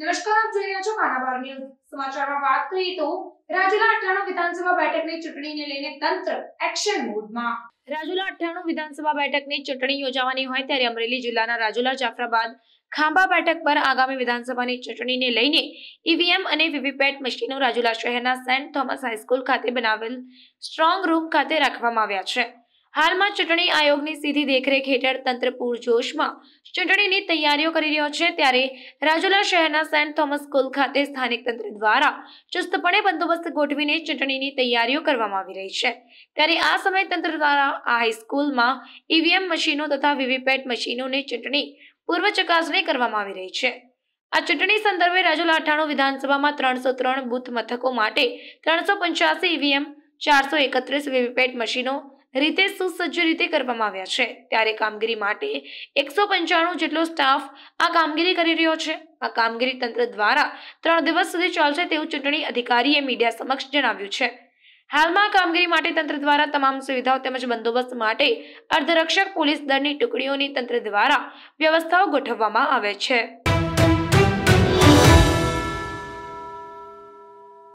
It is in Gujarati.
નમસ્કાર આપ જોઈ રહ્યા છો કાનાબાર ન્યૂઝ સમાચારમાં વાત કરીએ તો રાજુલા અઠ્ઠાણું વિધાનસભા બેઠકની ચૂંટણીને લઈને તંત્ર એક્શન મોડમાં રાજુલા અઠ્ઠાણું વિધાનસભા બેઠકની ચૂંટણી યોજાવાની હોય ત્યારે અમરેલી જિલ્લાના રાજુલા જાફરાબાદ ખાંભા બેઠક પર આગામી વિધાનસભાની ચૂંટણીને લઈને ઈવીએમ અને વીવીપેટ મશીનો રાજુલા શહેરના સેન્ટ થોમસ હાઈસ્કૂલ ખાતે બનાવેલ સ્ટ્રોંગ રૂમ ખાતે રાખવામાં આવ્યા છે હાલમાં ચૂંટણી આયોગની સીધી દેખરેખ હેઠળ તંત્ર પૂરજોશમાં ચૂંટણીની તૈયારીઓ કરી રહ્યો છે ત્યારે રાજુલા શહેરના સેન્ટ થોમસ સ્કૂલ ખાતે સ્થાનિક તંત્ર દ્વારા ચુસ્તપણે બંદોબસ્ત ગોઠવીને ચૂંટણીની તૈયારીઓ કરવામાં આવી રહી છે ત્યારે આ સમય તંત્ર દ્વારા આ હાઈસ્કૂલમાં ઈવીએમ મશીનો તથા વીવીપેટ મશીનોની ચૂંટણી પૂર્વ ચકાસણી કરવામાં આવી રહી છે આ ચૂંટણી સંદર્ભે રાજુલા અઠાણું વિધાનસભામાં ત્રણસો ત્રણ બુથ મથકો માટે ત્રણસો પંચ્યાસી ઈવીએમ ચારસો એકત્રીસ વીવીપેટ મશીનો રીતે સુસજ્જ રીતે કરવામાં આવ્યા છે ત્યારે કામગીરી માટે એકસો પંચાણું જેટલો સ્ટાફ આ કામગીરી કરી રહ્યો છે આ કામગીરી તંત્ર દ્વારા ત્રણ દિવસ સુધી ચાલશે તેવું ચૂંટણી અધિકારીએ મીડિયા સમક્ષ જણાવ્યું છે હાલમાં કામગીરી માટે તંત્ર દ્વારા તમામ સુવિધાઓ તેમજ બંદોબસ્ત માટે અર્ધરક્ષક પોલીસ દળની ટુકડીઓની તંત્ર દ્વારા વ્યવસ્થાઓ ગોઠવવામાં આવે છે